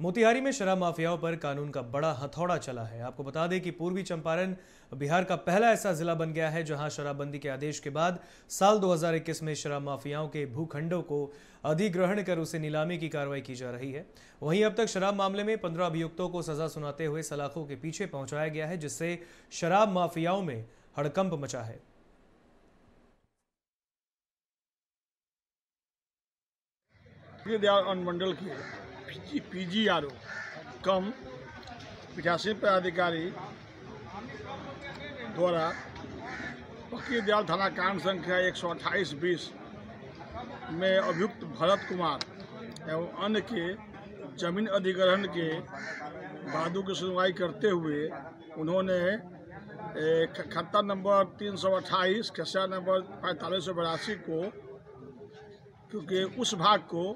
मोतिहारी में शराब माफियाओं पर कानून का बड़ा हथौड़ा चला है आपको बता दें कि पूर्वी चंपारण बिहार का पहला ऐसा जिला बन गया है जहां शराबबंदी के आदेश के बाद साल 2021 में शराब माफियाओं के भूखंडों को अधिग्रहण कर उसे नीलामी की कार्रवाई की जा रही है वहीं अब तक शराब मामले में पंद्रह अभियुक्तों को सजा सुनाते हुए सलाखों के पीछे पहुंचाया गया है जिससे शराब माफियाओं में हड़कंप मचा है अनुमंडल की पी जी आर ओ कम पिठासी पदाधिकारी द्वारा पक्की दयाल थाना कांड संख्या एक सौ अट्ठाईस बीस में अभियुक्त भरत कुमार एवं अन्य के जमीन अधिग्रहण के बादू की सुनवाई करते हुए उन्होंने खत्ता नंबर तीन सौ अट्ठाईस खसा नंबर पैंतालीस सौ बयासी को क्योंकि उस भाग को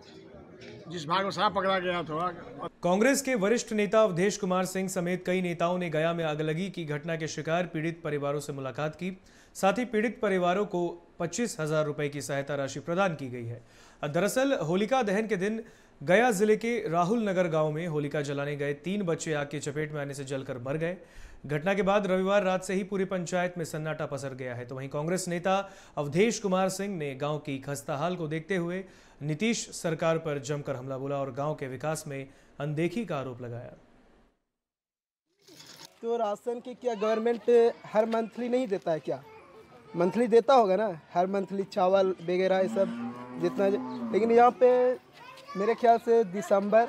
जिस भाग में सांप पकड़ा गया था कांग्रेस के वरिष्ठ नेता अवधेश कुमार सिंह समेत कई नेताओं ने गया में आगलगी की घटना के शिकार पीड़ित परिवारों से मुलाकात की साथ ही पीड़ित परिवारों को पच्चीस हजार रुपए की सहायता राशि प्रदान की गई है दरअसल होलिका दहन के दिन गया जिले के राहुल नगर गांव में होलिका जलाने गए तीन बच्चे आग के चपेट में आने से जलकर मर गए घटना के बाद रविवार रात से ही पूरी पंचायत में सन्नाटा पसर गया है तो वहीं कांग्रेस नेता अवधेश कुमार सिंह ने गांव की खस्ताहाल को देखते हुए नीतीश सरकार पर जमकर हमला बोला और गांव के विकास में अनदेखी का आरोप लगाया तो राशन की क्या गवर्नमेंट हर मंथली नहीं देता है क्या मंथली देता होगा ना हर मंथली चावल वगैरह ये सब जितना लेकिन यहाँ पे मेरे ख्याल से दिसंबर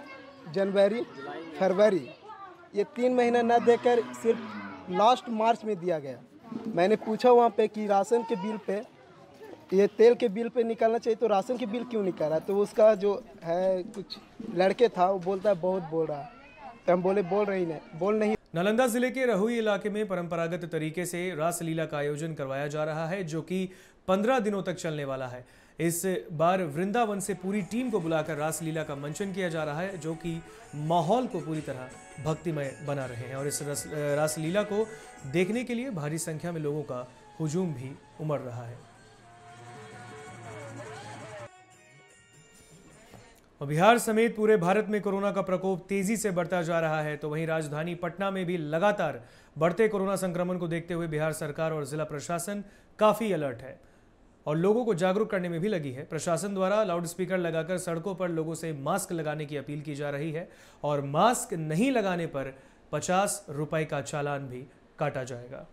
जनवरी फरवरी ये तीन महीना ना देकर सिर्फ लास्ट मार्च में दिया गया मैंने पूछा वहाँ पे कि राशन के बिल पे ये तेल के बिल पे निकालना चाहिए तो राशन के बिल क्यों है तो उसका जो है कुछ लड़के था वो बोलता है बहुत बोल रहा तो हम बोले बोल रही नहीं बोल नहीं नालंदा जिले के रहुई इलाके में परंपरागत तरीके से रासलीला का आयोजन करवाया जा रहा है जो कि पंद्रह दिनों तक चलने वाला है इस बार वृंदावन से पूरी टीम को बुलाकर रासलीला का मंचन किया जा रहा है जो कि माहौल को पूरी तरह भक्तिमय बना रहे हैं और इस रासलीला को देखने के लिए भारी संख्या में लोगों का हुजूम भी उमड़ रहा है और बिहार समेत पूरे भारत में कोरोना का प्रकोप तेजी से बढ़ता जा रहा है तो वहीं राजधानी पटना में भी लगातार बढ़ते कोरोना संक्रमण को देखते हुए बिहार सरकार और जिला प्रशासन काफी अलर्ट है और लोगों को जागरूक करने में भी लगी है प्रशासन द्वारा लाउडस्पीकर लगाकर सड़कों पर लोगों से मास्क लगाने की अपील की जा रही है और मास्क नहीं लगाने पर पचास रुपए का चालान भी काटा जाएगा